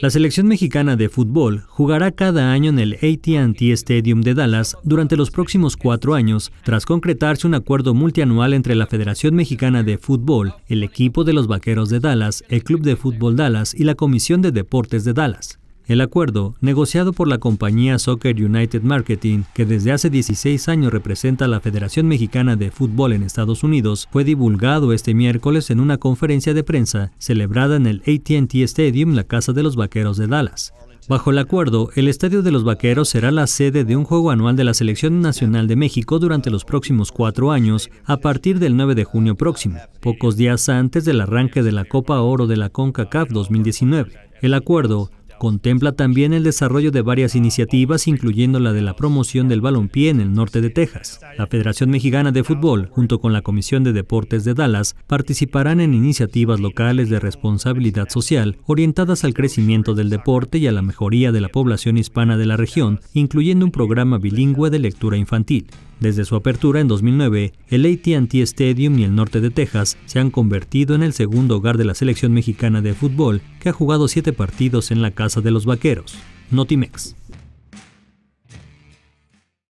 La selección mexicana de fútbol jugará cada año en el ATT Stadium de Dallas durante los próximos cuatro años, tras concretarse un acuerdo multianual entre la Federación Mexicana de Fútbol, el equipo de los Vaqueros de Dallas, el Club de Fútbol Dallas y la Comisión de Deportes de Dallas. El acuerdo, negociado por la compañía Soccer United Marketing, que desde hace 16 años representa a la Federación Mexicana de Fútbol en Estados Unidos, fue divulgado este miércoles en una conferencia de prensa celebrada en el ATT Stadium, la casa de los Vaqueros de Dallas. Bajo el acuerdo, el Estadio de los Vaqueros será la sede de un juego anual de la Selección Nacional de México durante los próximos cuatro años, a partir del 9 de junio próximo, pocos días antes del arranque de la Copa Oro de la CONCACAF 2019. El acuerdo Contempla también el desarrollo de varias iniciativas, incluyendo la de la promoción del balonpié en el norte de Texas. La Federación Mexicana de Fútbol, junto con la Comisión de Deportes de Dallas, participarán en iniciativas locales de responsabilidad social orientadas al crecimiento del deporte y a la mejoría de la población hispana de la región, incluyendo un programa bilingüe de lectura infantil. Desde su apertura en 2009, el ATT Stadium y el norte de Texas se han convertido en el segundo hogar de la selección mexicana de fútbol que ha jugado siete partidos en la casa de los vaqueros. Notimex.